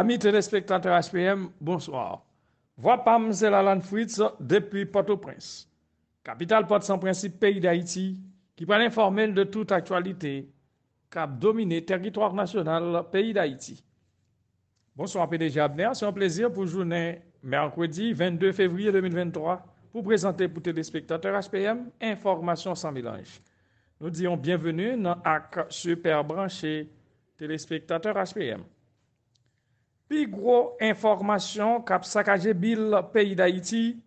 Amis téléspectateurs HPM, bonsoir. Voix PAM, c'est la depuis Port-au-Prince. Capitale port sans principe pays d'Haïti, qui prend l'informel de toute actualité, cap dominé territoire national pays d'Haïti. Bonsoir PDG Abner, c'est un plaisir pour journée mercredi 22 février 2023 pour présenter pour téléspectateurs HPM Information sans mélange. Nous disons bienvenue dans AC Super Branché téléspectateurs HPM. Pi gro informasyon kap sakaje bil peyi da iti,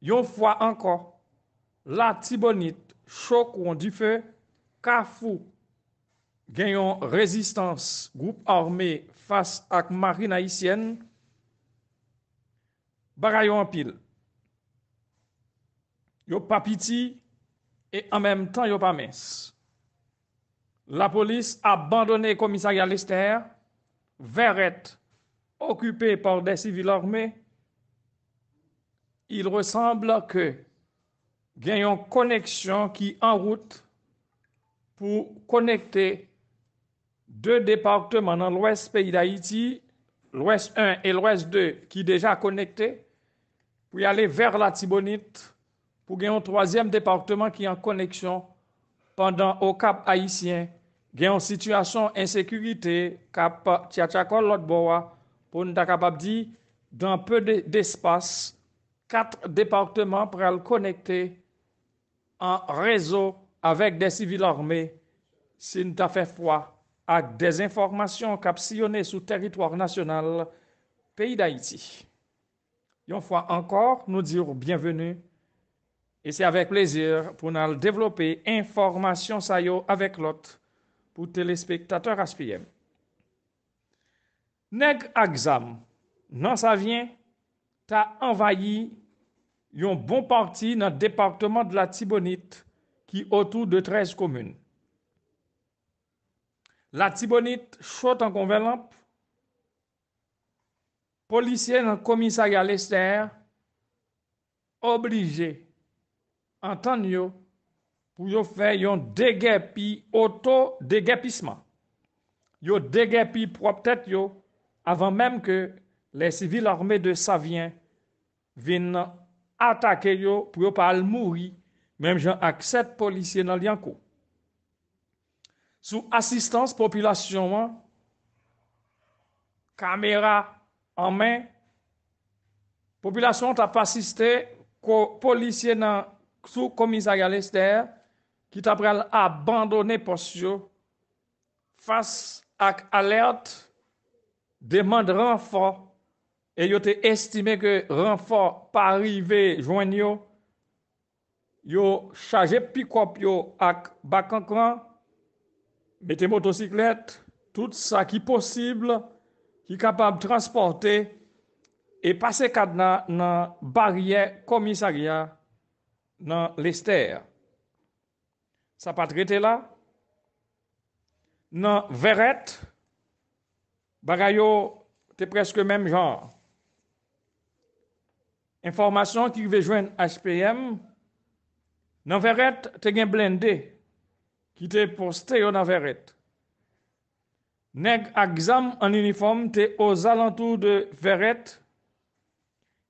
yon fwa anko, la tibonit chok woun di fe, ka fwo genyon rezistans goup orme fas ak marin haisyen, bagayon pil. Yo pa piti, e an menm tan yo pa mens. La polis abandone komisaryalister, être occupé par des civils armés, il ressemble que une connexion qui en route pour connecter deux départements dans l'ouest pays d'Haïti, l'ouest 1 et l'ouest 2 qui déjà connectés, pour aller vers la Tibonite, pour gagner un troisième département qui est en connexion pendant au Cap haïtien gen situation situasyon ensekurite kap Tiachakol lot pour nous pou nou ta kapap di dan civils d'espas de, kat departement pral konekte an rezo avec de sivil armés si nou ta fè fwa ak dezinformasyon kap siyone pays d'Haïti. Yon fois encore, nous dire bienvenue et c'est avec plaisir pour nous développer information informasyon avec avec l'autre pou telespektator aspeyem. Neg aksam nan sa vyen, ta envayi yon bon parti nan departement de la tibonite ki otou de trez komune. La tibonite chote an konvelamp, polisye nan komisaryal ester, oblige an tan yo pou yo fè yon degèpi oto degèpisman. Yo degèpi prop tèt yo, avan mèm ke le sivil armè de Savien vin atake yo pou yo pa al mouri, mèm jan ak sèd polisye nan liankou. Sou asistans, populasyon an, kamera an mèm, populasyon an tap asistè, ko polisye nan sou komisaryalistèr, kit aprel abandone posyo, fas ak alert, demande renfor, e yo te estime ke renfor pa rive joen yo, yo chaje pikop yo ak bakankran, mete motosiklet, tout sa ki posibl, ki kapab transporte, e pase kad nan barye komisarya nan lester. ça pas traité là. Dans Verrette, bagayo c'est presque même genre. Information qui veut joindre HPM, dans Verrette, t'es bien blindé qui t'es posté dans Verrette. Nèg exam en uniforme t'es aux alentours de Verrette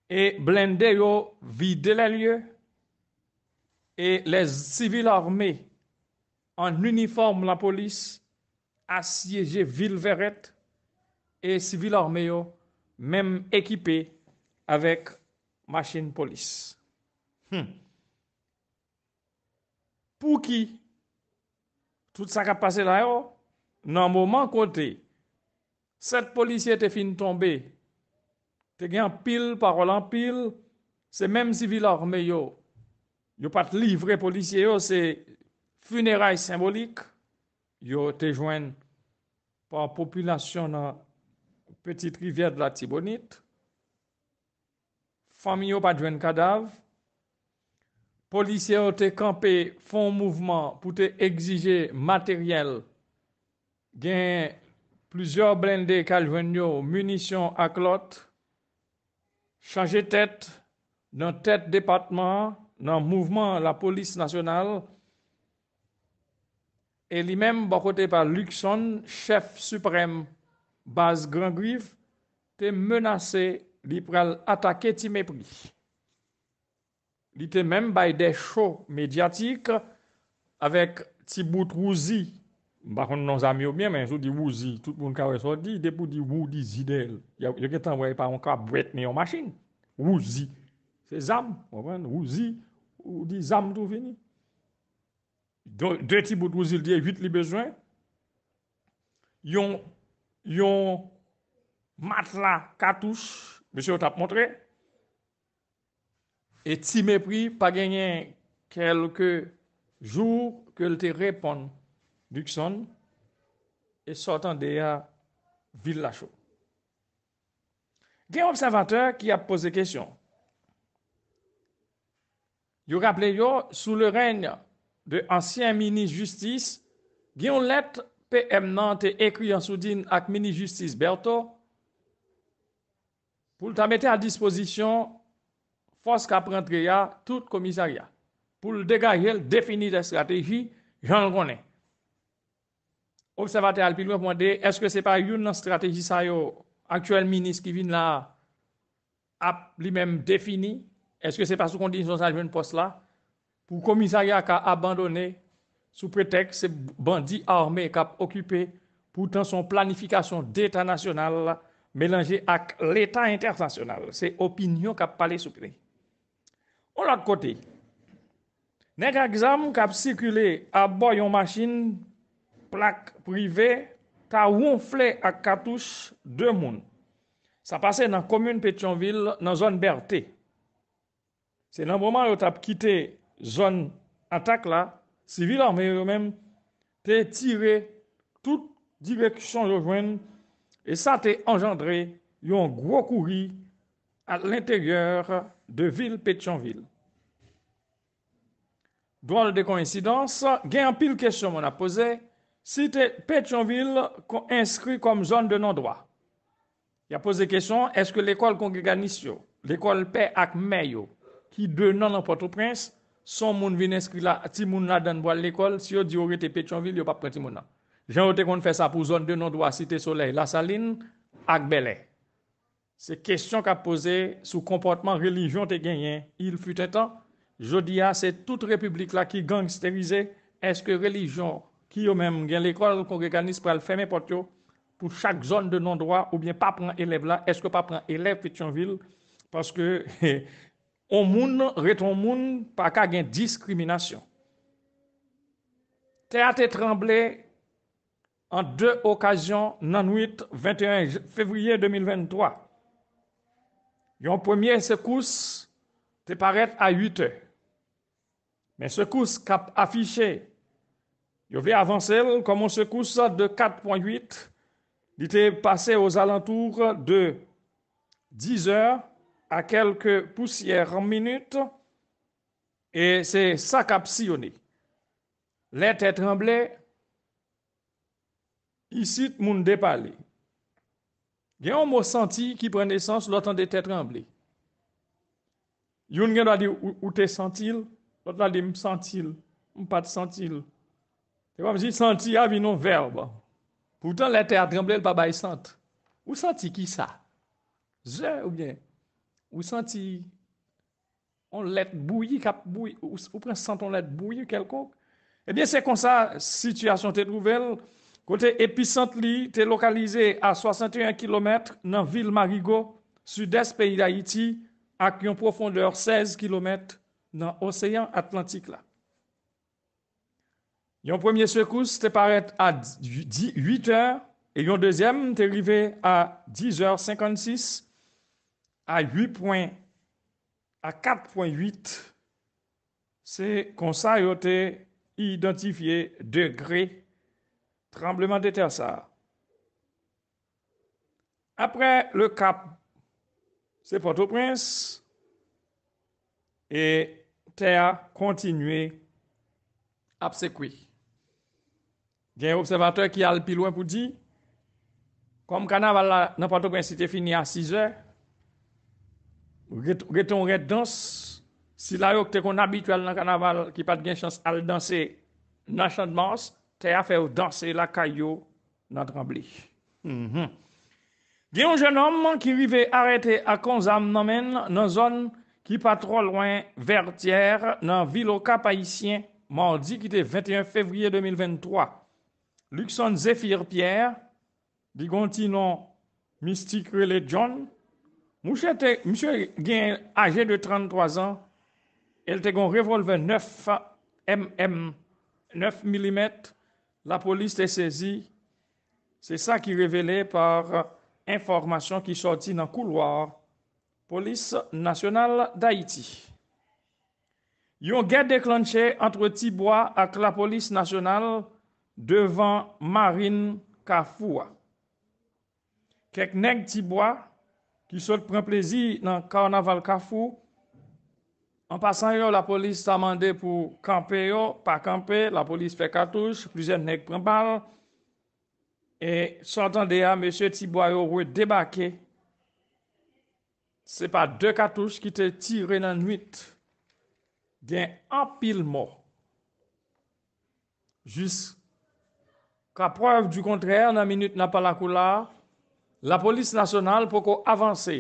et blindé yo vide les lieux et les civils armés an uniform la polis hmm. a siyeje vil veret e sivil orme yo mem ekipe avèk machin polis. Hmm. Pou ki tout sa kap pase la yo, nan mouman kote, set polisye te fin tombe, te gen pil, par olan pil, se mem sivil orme yo, yo pat livre polisye yo, se, funeray symbolik, yo te jwen pa populasyon nan petit rivier de la Tibonit, fami yo pa jwen kadav, polisyen yo te kampe, fon mouvman pou te exije materyel, gen plouzor blende kal ven yo munisyon ak lot, chanje tet nan tet departman, nan mouvman la polis nasyonal, E li mèm bakote pa Luxon, chef suprèm baz Grand Grif, te menase li prel atake ti mèpri. Li te mèm baye de chò mediatik avèk ti bout wouzi. Bakon nan zami yo mèm, men sou di wouzi. Tout bon kawè so di, de pou di wou di zidel. Yo ketan wèy pa anka bretne yo machin. Wouzi. Se zam, wouzi. Wou di zam tou veni. De ti bout wou zil diye 8 li bejwen, yon matla katous, mese yo tap montre, e ti me pri pa genyen kelke jou ke lte repon dukson e sotan de ya vil la chou. Gen observateur ki ap pose kesyon, yo rapple yo, sou le renyan de ansyen mini-justis gen let PM Nante ekri ansoudin ak mini-justis Berto pou ta mette a dispozisyon fos ka prendri ya tout komisari ya pou degaje l defini la e strategi jan rone ou sa va te alpilwe pwande eske se pa yon la strategi sayo akchuel minis ki vin la ap li mem defini eske se pa sou kondisyon sa yon post la pou komisarya ka abandone sou pretek se bandi arme kap okipe pou tan son planifikasyon d'Etat nasyonal melange ak l'Etat internasyonal. Se opinyon kap pale sou pre. On lak kote, nek a gzam kap sikule ap boyon masjin plak prive ta wounfle ak katous de moun. Sa pase nan komyoun Petionville nan zon berté. Se nan mouman yo tap kite zon atak la, si vilan me yo men, te tire tout direksyon yo jwen, e sa te engendre yon gwo kouri al l'interyor de vil Petionville. Doan de dekoensidans, gen apil kesyon moun apose, si te Petionville kon inskri kom zon de nan doa. Ya pose kesyon, eske l'ekol kongiganisyo, l'ekol pe ak me yo, ki de nan anpoto prens, Son moun vin eskri la, ti moun la den boal l'ekol, si yo di ou rete Petchonville, yo pa prenti moun la. Jan ou te kon fè sa pou zon de non-dwa, site Soleil, la Saline, akbele. Se kèsyon ka pose sou komportman, relijon te genyen, il fut entan. Je di a, se tout republik la ki gangsterize, eske relijon ki yo menm gen l'ekol, pou chak zon de non-dwa, ou bien pa prent elèv la, eske pa prent elèv Petchonville, paske... on moun reton moun pa ka gen diskriminasyon. Te a te tremble an de okasyon nan 8 21 février 2023. Yon premier sekous te paret à 8 e. Men sekous kap afiche yo vle comme un sekous de 4.8 Il était passé aux alentours de 10 heures a kelke pousyèr an minute, e se sakap siyonè. Le tè tremble, isit moun depale. Gen an mò senti ki prene sens lò tan de tè tremble. Yon gen dò di ou te sentil, lò dò di m sentil, m pat sentil. E wam si senti avi nou verba. Poutan le tè tremble l'pabaye sent. Ou senti ki sa? Zè ou gen? Ou senti on let bouilli, kap bouilli, ou, ou pren on let bouilli quelconque. Eh bien, c'est comme ça, situation te nouvelle. Côté tu te localisé à 61 km dans ville Marigot, sud-est pays d'Haïti, à une profondeur 16 km dans l'océan Atlantique là. Yon premier secousse te paraît à 8 h et yon deuxième te arrivé à 10h56 a 8 poin, a 4 poin 8, se konsayote identifiye degre trembleman de tersa. Apre le kap se patoprense e te a kontinue apsekwe. Gen observateur ki al pilouan pou di, kom kanan vala nan patoprense se te fini a 6 e, Reton ret dans, si la yo te kon abitwel nan kanaval ki pat gen chans al danser nan chanmans, te afev danser la kayo nan trambli. Mhm. Gen yon jen om ki vive arete akon zam nan men nan zon ki patro loin vertyer nan vilokapayisyen mordi ki te 21 fevriye 2023. Luxon Zephir Pierre, digon ti nan Mystic Religion. Monsieur, était, âgé de 33 ans, il était un revolver 9 mm, 9 mm. La police est saisie. C'est ça qui est révélé par information qui sortit dans le couloir police nationale d'Haïti. Yon guerre déclenchée entre Tibois et la police nationale devant Marine Kafoua. Quelques nègres Tibois ki sot pren plezi nan karnaval kafou, an pasan yo la polis ta mande pou kampe yo, pa kampe, la polis fe katouche, plizen nek pren bal, e sot an de ya, meshe ti boyo wè debake, se pa de katouche ki te tire nan nwit, gen an pil mo. Jis, ka prev du kontrè, nan minute nan pa la kou la, la polis nasyonal poko avanse,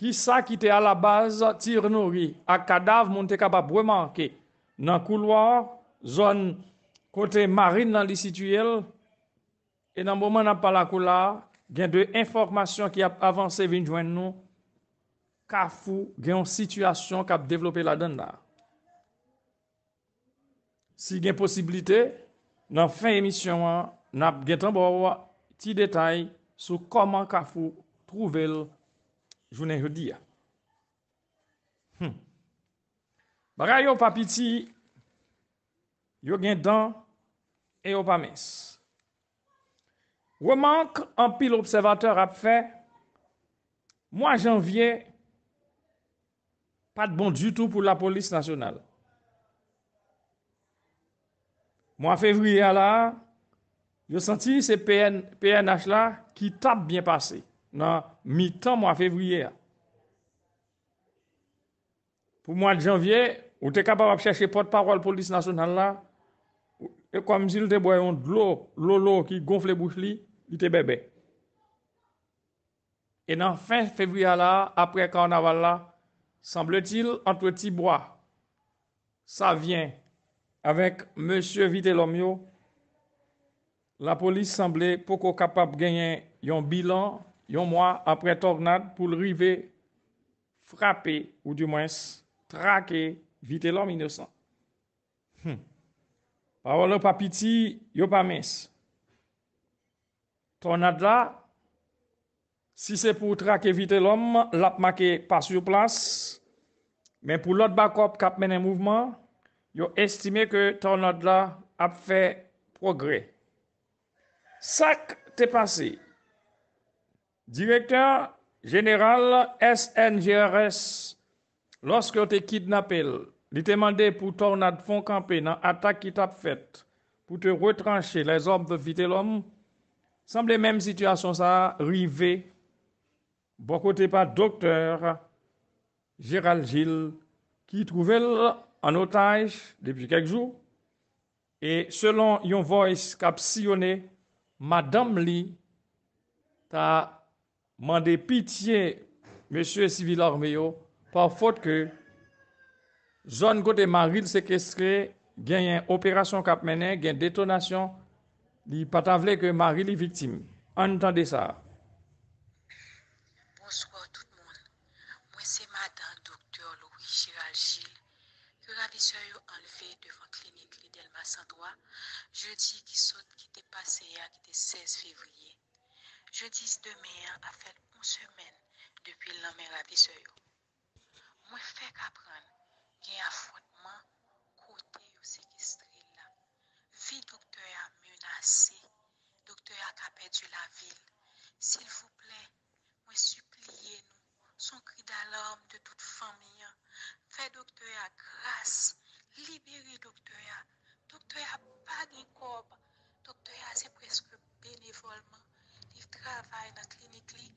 ki sa ki te ala baz, tir nou ri, ak kadav moun te kap ap bremanke, nan kouloar, zon kote marin nan disi tuyel, e nan mouman ap pala koula, gen de informasyon ki ap avanse vinjwen nou, ka fou gen yon situasyon kap develope la danda. Si gen posibilite, nan fin emisyon an, nap gen tanbou avan ti detay, sou koman ka fwo trouvel jounen yu diya. Hmm. Baray yo papiti, yo gen dan, e yo pa mes. Waman k an pil observateur ap fe, mwa janvye, pa dbon djoutou pou la polis nasyonal. Mwa fevri ala, Je senti ces PN, PNH là qui tape bien passé dans mi-temps mois février. Hein. Pour mois de janvier, vous êtes capable de chercher porte-parole police nationale là et comme si était boyon de l'eau, qui gonfle bouche li, il était bébé. Et dans fin février là, après carnaval là, semble-t-il entre Bois, ça vient avec monsieur Vitelomio. la polis semble poko kapap genyen yon bilan yon mwa apre tornad pou l'rive frape ou di mwens trake vite l'om inosan. Awa lop apiti, yo pa mens. Tornad la, si se pou trake vite l'om, lap make pa su plas, men pou lot bakop kap menen mwoveman, yo estime ke tornad la ap fe progre. SAC t'est passé. Directeur général SNGRS, lorsque t'es kidnappé, il t'a demandé pour tornade fond campé dans l'attaque qui t'a faite pour te retrancher les hommes de vite l'homme. Semble même situation ça arrivé. Bon côté pas docteur Gérald Gilles qui trouvait en otage depuis quelques jours. Et selon une voice qui Madame li ta mande pitiye M. Sivil Ormeyo pa fote ke zon kote maril sekestre gen yon operasyon kapmenen, gen detonasyon, li patavle ke maril yon vitime. Antande sa. Bonsoir tout moun. Mwen se madan doktor Louis Giral Gilles. Raviseyo anleveye devan klinik Lidelma Sandwa, jodi ki sot ki te pase ya ki te 16 fevriye. Jodi se demen a fèl pou semen depil nan mè raviseyo. Mwen fèk apren gen a fwotman kote yo se kistri la. Vi doktore a menase, doktore a kapèdjou la vil. Sil fouple, mwen supliye nou. Son kri d'alarm de tout fanyan. Fè doktorya kras, liberi doktorya. Doktorya pa gen kob. Doktorya se preske benevolman. Li travay nan klinik li,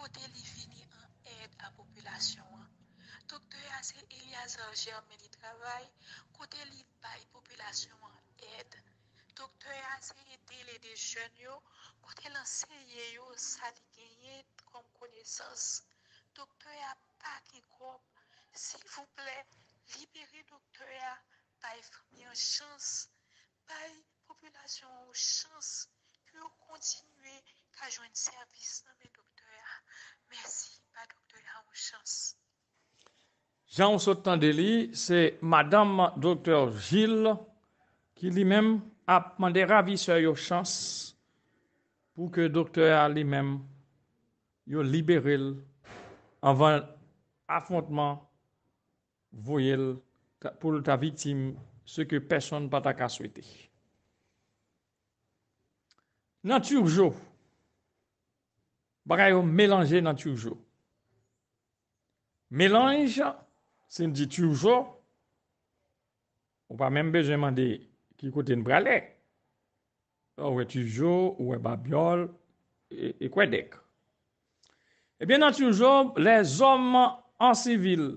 kote li fini an ed a populasyon an. Doktorya se e li a zanje an meni travay, kote li bay populasyon an ed. Doktorya se e dele de jen yo, kote lanseye yo sa li genye kom konesans. Docteur, ya pa Sil vous plaît, libérez Docteur Pas fami chance, Pas population populasyon chance. chans. Pi yo kontinue jouer jwen service nan mes docteur ya. Merci, bay docteur ya chance. Jean Sotandeli, c'est Madame Docteur Gilles qui lui-même a demandé ravisseur yo chance pour que docteur lui-même yo libéré anvan afontman voyel pou ta vitim se ke peson pata ka swete. Nan tjoujou, baka yo melanje nan tjoujou. Melanje se mdi tjoujou, ou pa men bejeman de ki kote n brale, ou e tjoujou, ou e babiol, e, e kwa dek. Ebyen eh nan toujob, les omman an sivil,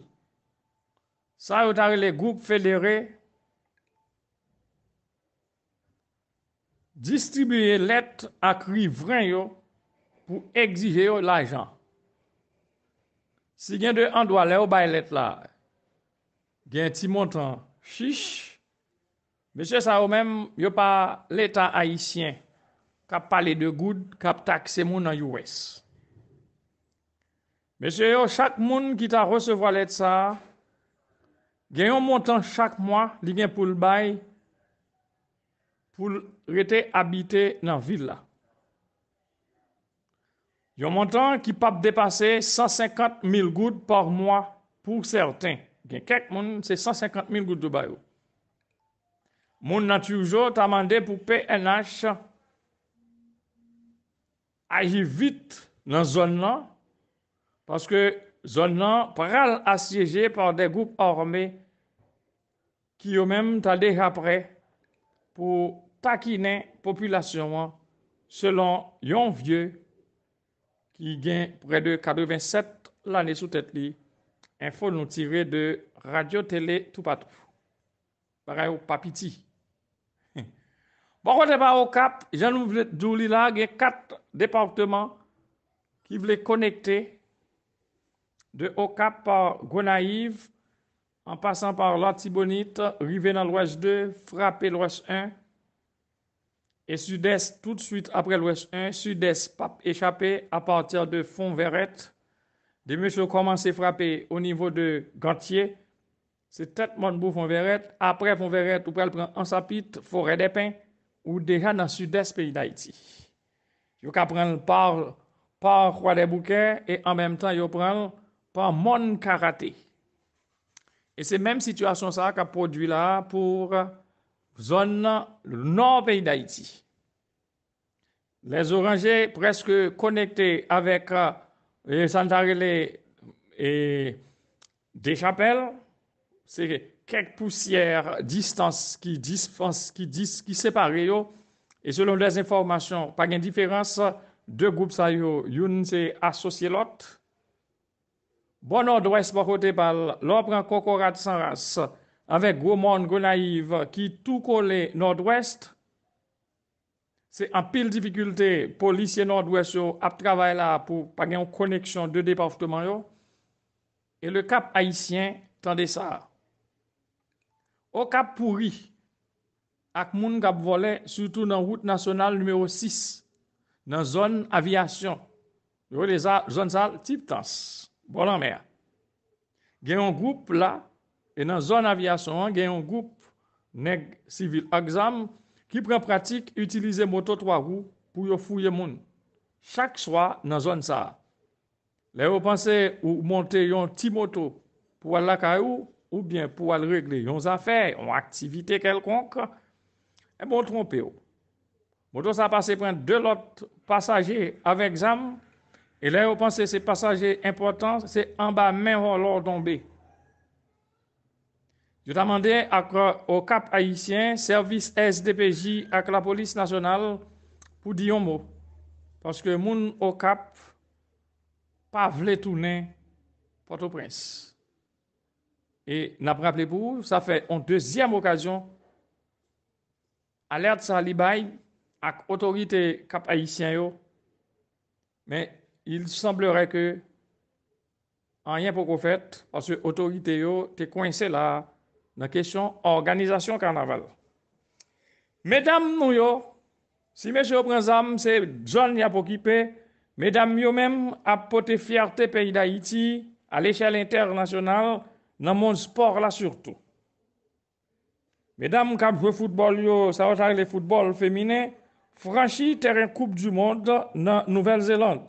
sa yo tare le goup federe, distribuye let akri vren yo pou egzije yo lajan. Si gen de andwa le ou bay let la, gen ti montan chich, mese sa yo men yo pa letan aisyen, kap pale de goud, kap takse moun an yowes. Mese yo, chak moun ki ta recevo alet sa, gen yon montan chak moun li gen pou l'bay, pou rete habite nan villa. Yon montan ki pap depase 150.000 gout par moun pou serten. Gen kak moun, se 150.000 gout duba yo. Moun nan tujou, ta mande pou PNH, a yi vit nan zon nan, paske zon nan pral asyeje par de goup orme ki yo menm talde hapre pou takine populasyon an selon yon vie ki gen pre de kadevinset lane sou tet li enfo nou tire de radyotele toupatou. Paray ou papiti. Bon, kote ba o kap, jan nou vlet djou li la gen kat departement ki vlet konekte de cap par Gonaïve, en passant par L'Antibonite, rivé dans l'Ouest 2, frappé l'Ouest 1, et sud-est tout de suite après l'Ouest 1, sud-est échappé à partir de Font-Verrette. Des messieurs commencé à frapper au niveau de Gantier. C'est tête monde pour Après Font-Verrette, ou prendre en sapite, Forêt des Pins, ou déjà dans le sud-est pays d'Haïti. Vous prenez par, par Roi des Bouquets et en même temps, vous prendre par mon karaté. Et c'est même situation ça a produit là pour zone nord pays d'Haïti. Les orangers presque connectés avec les euh, et des chapelles, c'est quelques poussières distance qui dispense qui qui séparent et selon les informations, pas une différence deux groupes ça une c'est associé l'autre Bon Nord-Ouest pa bon kote pal, lopran kokorat san ras, avek gwo moun gwo naiv ki tou kole Nord-Ouest, se apil dipikulte, polisye Nord-Ouest yo ap travay la pou pa gen yon koneksyon de depa ofte man yo, e le kap Haitien tan desa. O kap pouri ak moun kap vole, soutou nan route nasyonal numeo 6, nan zon avyasyon, yo le zon sal tiptans. Bonan mè, gen yon goup la, e nan zon avyasyon, gen yon goup neg sivil a gzam, ki pren pratik, itilize moto 3 rou pou yo fouye moun. Chak swa nan zon sa. Lè yo panse ou monte yon ti moto pou al lakay ou, ou bien pou al regle yon zafè, yon aktivite kelkonk, eh e bon trompè ou. Moto sa pase pren de lot pasaje avy gzam, Et là, vous pensez que passage est important c'est en bas, même l'or tombé. Je demandais au Cap haïtien, service SDPJ avec la police nationale pour dire un mot. Parce que moun au Cap pas voulu tourner Port-au-Prince. Et n'a pas rappelé pour ça fait une deuxième occasion. Alerte à Libye avec l'autorité Cap haïtien Mais il semblerait que rien pour qu'on fait parce que l'autorité est coincée là dans la question organisation carnaval. Mesdames, nous, si M. Obrenzam, c'est John y a pour Mesdames, vous même, porté fierté pays d'Haïti à l'échelle internationale, dans mon sport là surtout. Mesdames, quand joué football, ça va le football féminin, franchit terrain Coupe du Monde dans Nouvelle-Zélande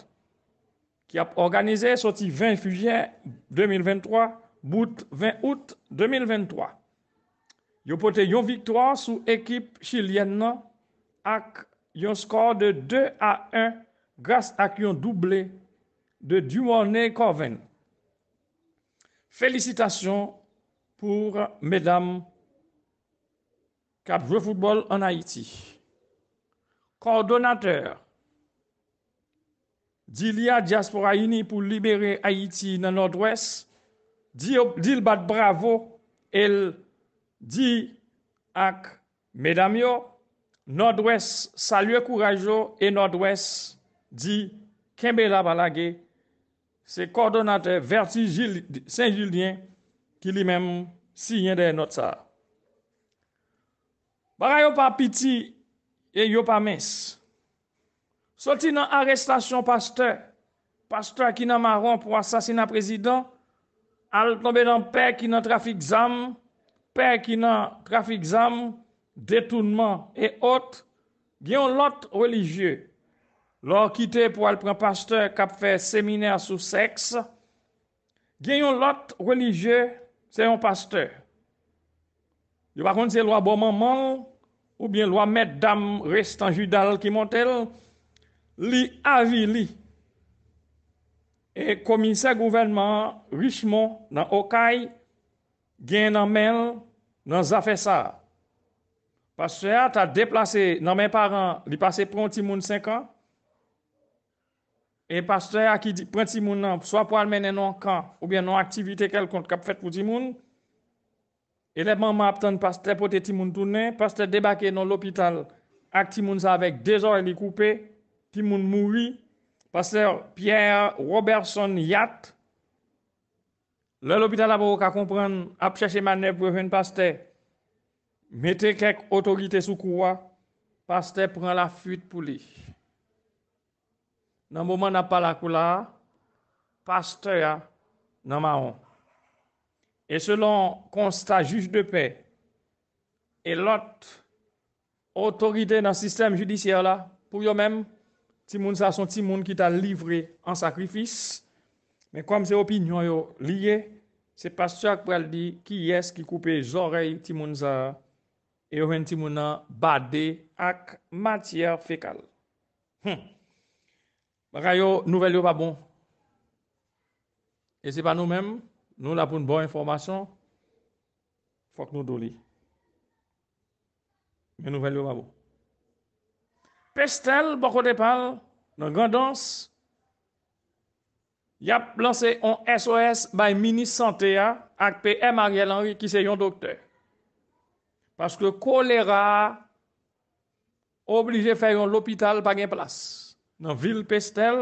qui a organisé sorti 20 juillet 2023, bout 20 août 2023. Ils ont porté une victoire sous équipe chilienne avec un score de 2 à 1 grâce à un doublé de Duwane Corven. Félicitations pour mesdames qui jouent football en Haïti. Coordonnateur Diliya Diaspora Uni pou libere Haiti nan Nord-Ouest. Dilbat Bravo el di ak medam yo. Nord-Ouest salye kourajo e Nord-Ouest di Kembe la Balage. Se kordonate Verti Saint-Julien ki li menm si yende notsa. Baray yo pa piti e yo pa mens. Solti nan arestasyon pasteur, pasteur ki nan maron pou asasina prezidant, al tombe nan pek ki nan trafik zam, pek ki nan trafik zam, detounman e ot, gen yon lot religye. Lor kite pou al pren pasteur kap fe seminer sou seks, gen yon lot religye, se yon pasteur. Yo bakon se lwa bonmanman, ou bien lwa met dam restan judal ki motel, Li avi li. E komise gouvenman wichman nan okay gen nan menl nan zafesa. Pastreya ta deplase nan men paran li pase pronti moun 5 an. E pastreya ki pronti moun nan swa pou almenen nan kan ou bien nan aktivite kel kont kap fet pou ti moun. E le maman aptan pastre pote ti moun toune. Pastre debake nan lopital ak ti moun zavek 2 an li koupey. qui moun mouri, pasteur Pierre Robertson Yatt, l'hôpital a pas comprendre, a cherché manœuvre pour un pasteur. Mettez quelques autorités sous courroie, pasteur prend la fuite pour lui. Dans le moment n'a pas la couleur, pasteur non hein, marron. Et selon constat juge de paix et l'autre autorité dans le système judiciaire là, pour eux même Ti moun sa son ti moun ki ta livre an sakrifis. Men kom se opinyon yo liye, se pas chak pou el di ki yes ki koupe zorey ti moun sa, e yo ven ti moun nan bade ak matyar fekal. Maka yo nouvel yo pa bon. E se pa nou men, nou la pou nou bon informasyon, fok nou do li. Men nouvel yo pa bon. Pestel, bako depal, nan grandans, yap lanse yon SOS bay mini-sante ya akpe E. Marie-Henri ki se yon dokte. Paske kolera oblije fe yon lopital pa gen plas nan vil Pestel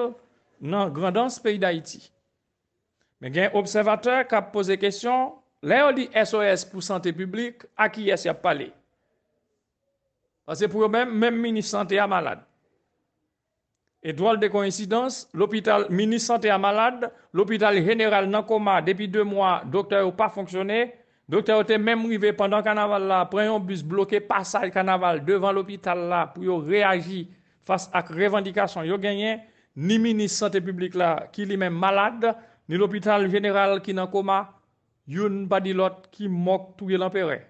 nan grandans pe yon Haiti. Men gen observateur kap pose kesyon, le yon di SOS pou sante publik, a ki yos yap pale? Parce pour eux-mêmes, même ministre santé à malade. Et drôle de coïncidence, l'hôpital ministre santé à malade, l'hôpital général dans coma depuis deux mois, docteur n'a pas fonctionné. Docteur était même arrivé pendant le carnaval là, prenant un bus bloqué le carnaval devant l'hôpital là pour réagir face à revendication. ont gagné ni ministre santé publique là qui lui-même malade, ni l'hôpital général qui est dans coma, pas dit l'autre qui moque tout l'empereur.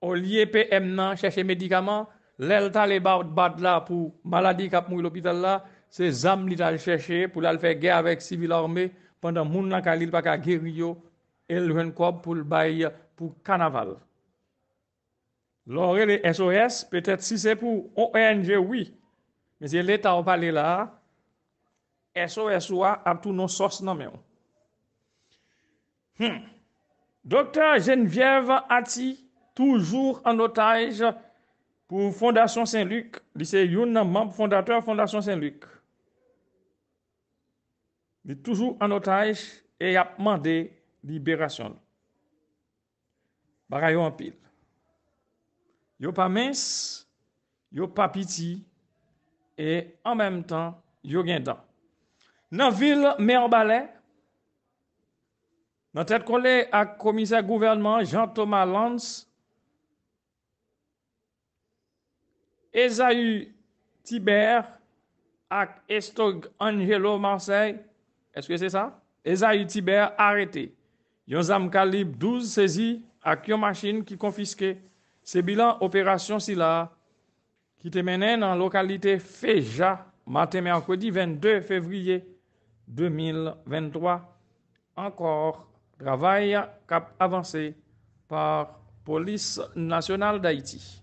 O liye P.M. nan, chèche medikaman, lèl ta lè bad la pou maladi kap mou l'opital la, se zam li ta chèche pou lèl fè gè avèk sivil orme, pandan moun la kalil pa ka gèri yo, el wèn kob pou l'bay pou kanaval. Lòre lè S.O.S., pètèt si se pou O.N.G. wè, mè zè lè ta wè palè la, S.O.S. wè ap tou nou sos nan mè wè. Hmm. Dokter Genvieve Ati, Toujou an otaj pou Fondasyon Saint-Luc. Li se yon nan mamp Fondatoy Fondasyon Saint-Luc. Li toujou an otaj e ap mande liberasyon. Baray yo an pil. Yo pa mens, yo pa piti, e an menm tan yo gen dan. Nan vil Merbalè, nan tèd kole ak komisyè gouvernement Jean-Thomas Lantz, Esaü Tiber à Estog Angelo Marseille, est-ce que c'est ça? Esaü Tiber arrêté. Yon zam 12 saisi à yon machine qui confisquait ce bilan opération si qui te menait dans la localité Feja, matin mercredi 22 février 2023. Encore travail cap avancé par police nationale d'Haïti.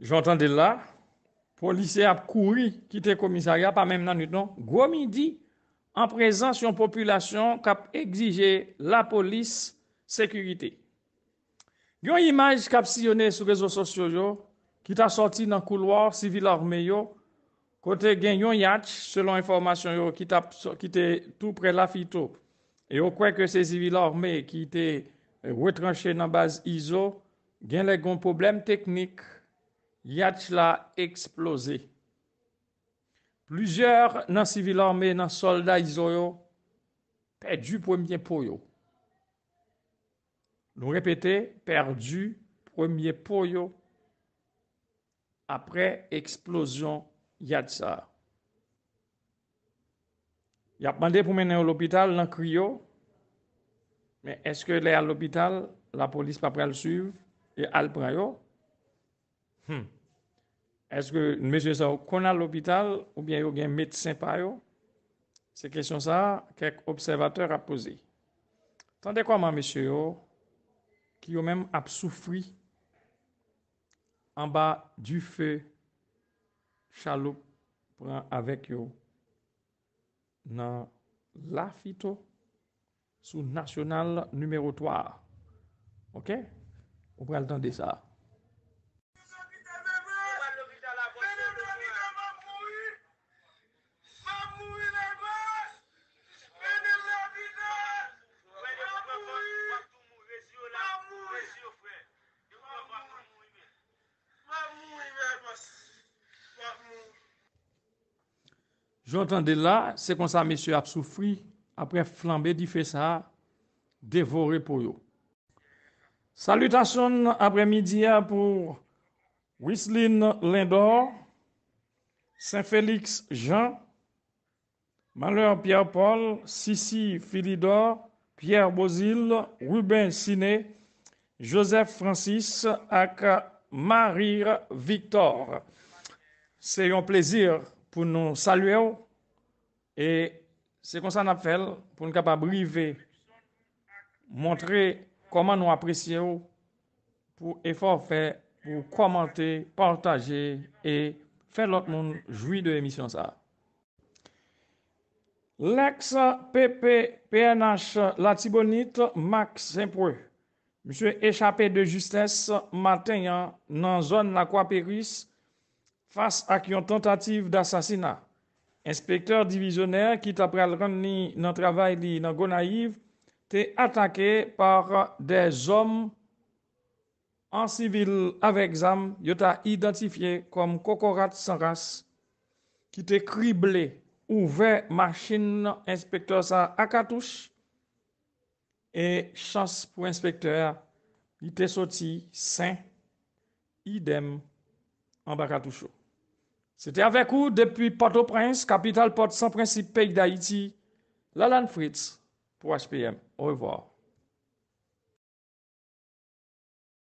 J'entende la, polise ap kouri kite komisari ap amem nan nidon gwo midi an prezant yon populasyon kap egzije la polise sekurite. Yon imaj kap si yone sou rezo sosyo yo, ki ta sorti nan kouloar sivil orme yo, kote gen yon yatch selon informasyon yo ki te tou pre la fitop. Et au quoi que ces civils armés qui étaient euh, retranchés dans la base ISO, il y a un problème technique. explosé. Plusieurs civils armés, dans soldats ISO, ont perdu premier poyo. Nous répétons, perdu premier poyo après explosion Yatcha. Il a demandé pour mener à l'hôpital, dans Mais est-ce que est à l'hôpital, la police pas peut pas le suivre et à prend hmm. Est-ce que monsieur ça connaît à l'hôpital ou bien il y a un médecin C'est une C'est question ça quelques observateurs a posé. Tendez comment monsieur qui a même a souffri en bas du feu chaloupe prend avec vous. nan la fitou sou nasyonal numero 3 ou pral dan desa de là, c'est comme ça, monsieur a souffri après flambé du fait ça, dévoré pour vous. Salutations après-midi pour Wislin Lindor, Saint-Félix Jean, Malheur Pierre-Paul, Sissi Philidor, Pierre Bozil, Ruben Siné, Joseph Francis Aka Marie Victor. C'est un plaisir pou nou salue ou, e se konsan ap fel, pou nou kapab rive, montre koman nou apresye ou, pou efor fe, pou komante, partaje, e fel lout moun joui de emisyon sa. L'ex-PPPNH Latibonite, Max Zempre, m'sue échappe de justesse, matenyan nan zon l'Aquaperis, Fas ak yon tentative d'assasina, inspektor divizyoner ki ta pral rani nan travay li nan go naiv, te atake par de zom an sivil aveksam, yo ta identifiye kom kokorat san ras, ki te krible ouve machin inspektor sa akatouche, e chans pou inspektor li te soti sen idem an bakatoucho. C'était avec vous depuis Port-au-Prince, capitale port sans principe pays d'Haïti, Lalan Fritz pour HPM. Au revoir.